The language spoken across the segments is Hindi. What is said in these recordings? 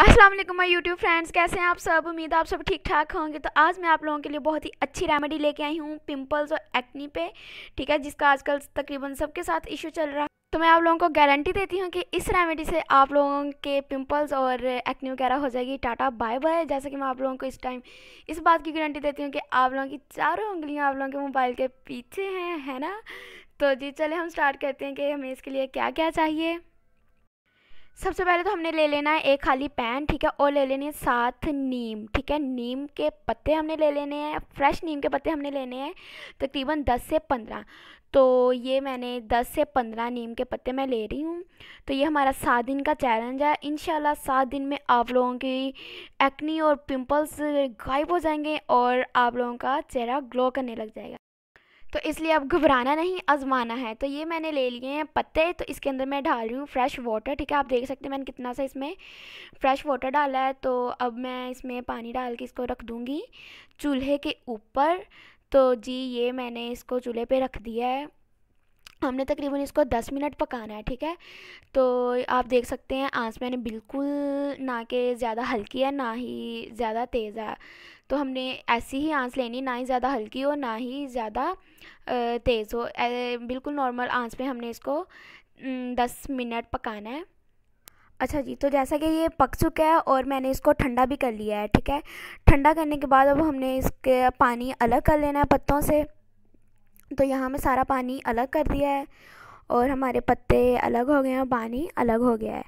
अस्सलाम वालेकुम माय यूट्यूब फ्रेंड्स कैसे हैं आप सब उम्मीद आप सब ठीक ठाक होंगे तो आज मैं आप लोगों के लिए बहुत ही अच्छी रेमेडी लेके आई हूँ पिंपल्स और एक्नी पे ठीक है जिसका आजकल तकरीबन सबके साथ इशू चल रहा है तो मैं आप लोगों को गारंटी देती हूँ कि इस रेमेडी से आप लोगों के पिंपल्स और एक्नी वगैरह हो जाएगी टाटा बाय बाय जैसे कि मैं आप लोगों को इस टाइम इस बात की गारंटी देती हूँ कि आप लोगों की चारों उंगलियाँ आप लोगों के मोबाइल के पीछे हैं है ना तो जी चले हम स्टार्ट करते हैं कि हमें इसके लिए क्या क्या चाहिए सबसे पहले तो हमने ले लेना है एक खाली पैन ठीक है और ले लेनी है साथ नीम ठीक है नीम के पत्ते हमने ले लेने हैं फ्रेश नीम के पत्ते हमने लेने हैं तकरीबन दस से पंद्रह तो ये मैंने दस से पंद्रह नीम के पत्ते मैं ले रही हूँ तो ये हमारा सात दिन का चैलेंज है इन सात दिन में आप लोगों की एक्नी और पिम्पल्स गायब हो जाएंगे और आप लोगों का चेहरा ग्लो करने लग जाएगा तो इसलिए अब घबराना नहीं आजमाना है तो ये मैंने ले लिए हैं पत्ते तो इसके अंदर मैं डाल रही हूँ फ्रेश वाटर ठीक है आप देख सकते हैं मैंने कितना सा इसमें फ्रेश वाटर डाला है तो अब मैं इसमें पानी डाल के इसको रख दूँगी चूल्हे के ऊपर तो जी ये मैंने इसको चूल्हे पे रख दिया है हमने तकरीबन इसको 10 मिनट पकाना है ठीक है तो आप देख सकते हैं आंच मैंने बिल्कुल ना के ज़्यादा हल्की है ना ही ज़्यादा तेज़ है तो हमने ऐसी ही आंच लेनी ना ही ज़्यादा हल्की हो ना ही ज़्यादा तेज़ हो बिल्कुल नॉर्मल आंच पे हमने इसको दस मिनट पकाना है अच्छा जी तो जैसा कि ये पक चुका है और मैंने इसको ठंडा भी कर लिया है ठीक है ठंडा करने के बाद अब हमने इसके पानी अलग कर लेना है पत्तों से तो यहाँ में सारा पानी अलग कर दिया है और हमारे पत्ते अलग हो गए हैं और पानी अलग हो गया है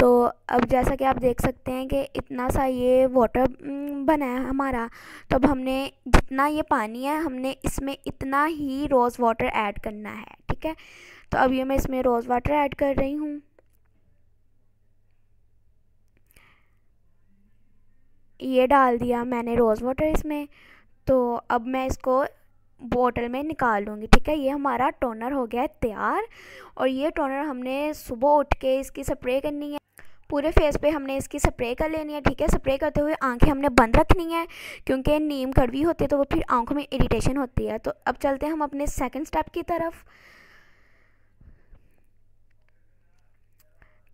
तो अब जैसा कि आप देख सकते हैं कि इतना सा ये वाटर बना है हमारा तो अब हमने जितना ये पानी है हमने इसमें इतना ही रोज़ वाटर ऐड करना है ठीक है तो अब ये मैं इसमें रोज़ वाटर ऐड कर रही हूँ ये डाल दिया मैंने रोज़ वाटर इसमें तो अब मैं इसको बोतल में निकाल लूँगी ठीक है ये हमारा टोनर हो गया है तैयार और ये टोनर हमने सुबह उठ के इसकी स्प्रे करनी है पूरे फेस पे हमने इसकी स्प्रे कर लेनी है ठीक है स्प्रे करते हुए आंखें हमने बंद रखनी है क्योंकि नीम कड़वी होती है तो वो फिर आंखों में इरिटेशन होती है तो अब चलते हैं हम अपने सेकंड स्टेप की तरफ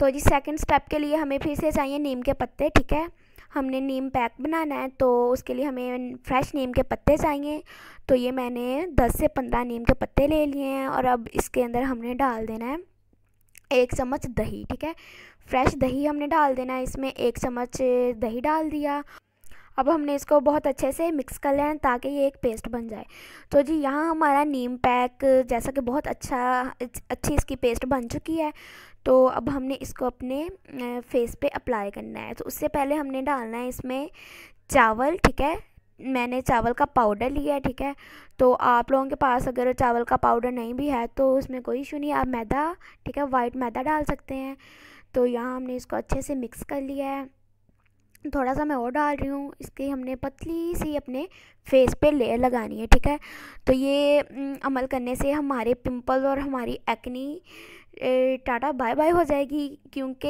तो जी सेकंड स्टेप के लिए हमें फिर से चाहिए नीम के पत्ते ठीक है हमने नीम पैक बनाना है तो उसके लिए हमें फ्रेश नीम के पत्ते चाहिए तो ये मैंने 10 से 15 नीम के पत्ते ले लिए हैं और अब इसके अंदर हमने डाल देना है एक चम्मच दही ठीक है फ्रेश दही हमने डाल देना है इसमें एक चम्मच दही डाल दिया अब हमने इसको बहुत अच्छे से मिक्स कर लेना ताकि ये एक पेस्ट बन जाए तो जी यहाँ हमारा नीम पैक जैसा कि बहुत अच्छा अच्छी इसकी पेस्ट बन चुकी है तो अब हमने इसको अपने फेस पे अप्लाई करना है तो उससे पहले हमने डालना है इसमें चावल ठीक है मैंने चावल का पाउडर लिया है ठीक है तो आप लोगों के पास अगर चावल का पाउडर नहीं भी है तो उसमें कोई इशू नहीं आप मैदा ठीक है वाइट मैदा डाल सकते हैं तो यहाँ हमने इसको अच्छे से मिक्स कर लिया है थोड़ा सा मैं और डाल रही हूँ इसकी हमने पतली सी अपने फेस पे लेयर लगानी है ठीक है तो ये अमल करने से हमारे पिंपल और हमारी एक्नी टाटा बाय बाय हो जाएगी क्योंकि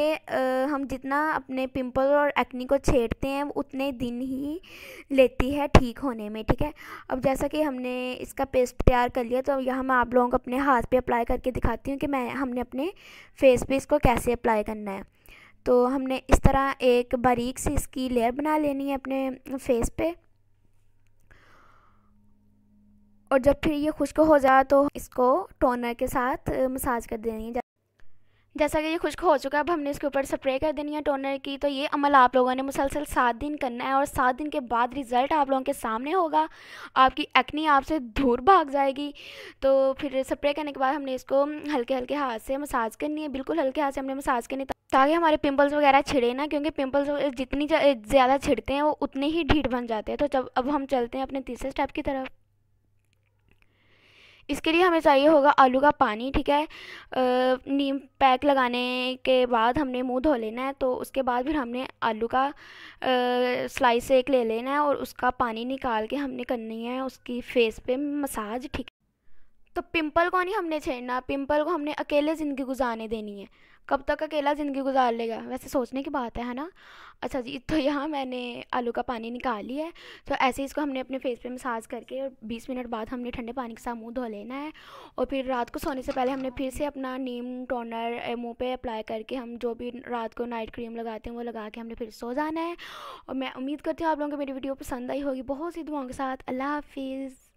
हम जितना अपने पिंपल और एक्नी को छेड़ते हैं उतने दिन ही लेती है ठीक होने में ठीक है अब जैसा कि हमने इसका पेस्ट तैयार कर लिया तो यह मैं आप लोगों को अपने हाथ पे अप्लाई करके दिखाती हूँ कि मैं हमने अपने फेस पे इसको कैसे अप्लाई करना है तो हमने इस तरह एक बारीक सी इसकी लेयर बना लेनी है अपने फेस पे और जब फिर ये खुश्क हो जाए तो इसको टोनर के साथ मसाज कर देनी है जैसा कि ये खुश्क हो चुका है अब हमने इसके ऊपर स्प्रे कर देनी है टोनर की तो ये अमल आप लोगों ने मुसलसल सात दिन करना है और सात दिन के बाद रिज़ल्ट आप लोगों के सामने होगा आपकी एक्नी आपसे दूर भाग जाएगी तो फिर स्प्रे करने के बाद हमने इसको हल्के हल्के हाथ से मसाज करनी है बिल्कुल हल्के हाथ से हमने मसाज करनी ताकि हमारे पिंपल्स वगैरह छिड़े ना क्योंकि पिंपल्स जितनी ज़्यादा छिड़ते हैं वो उतने ही ढीठ बन जाते हैं तो जब अब हम चलते हैं अपने तीसरे स्टेप की तरफ इसके लिए हमें चाहिए होगा आलू का पानी ठीक है नीम पैक लगाने के बाद हमने मुंह धो लेना है तो उसके बाद फिर हमने आलू का स्लाइस एक ले लेना है और उसका पानी निकाल के हमने करनी है उसकी फेस पे मसाज ठीक तो पिंपल को नहीं हमने छेड़ना पिंपल को हमने अकेले ज़िंदगी गुजारने देनी है कब तक अकेला ज़िंदगी गुजार लेगा वैसे सोचने की बात है है ना अच्छा जी तो यहाँ मैंने आलू का पानी निकाल लिया है तो ऐसे ही इसको हमने अपने फेस पे मसाज करके और 20 मिनट बाद हमने ठंडे पानी के साथ मुंह धो लेना है और फिर रात को सोने से पहले हमने फिर से अपना नीम टोनर मुंह पे अप्लाई करके हम जो भी रात को नाइट क्रीम लगाते हैं वो लगा के हमने फिर सो जाना है और मैं उम्मीद करती हूँ आप लोगों को मेरी वीडियो पसंद आई होगी बहुत सी दुआओं के साथ अल्लाह हाफिज़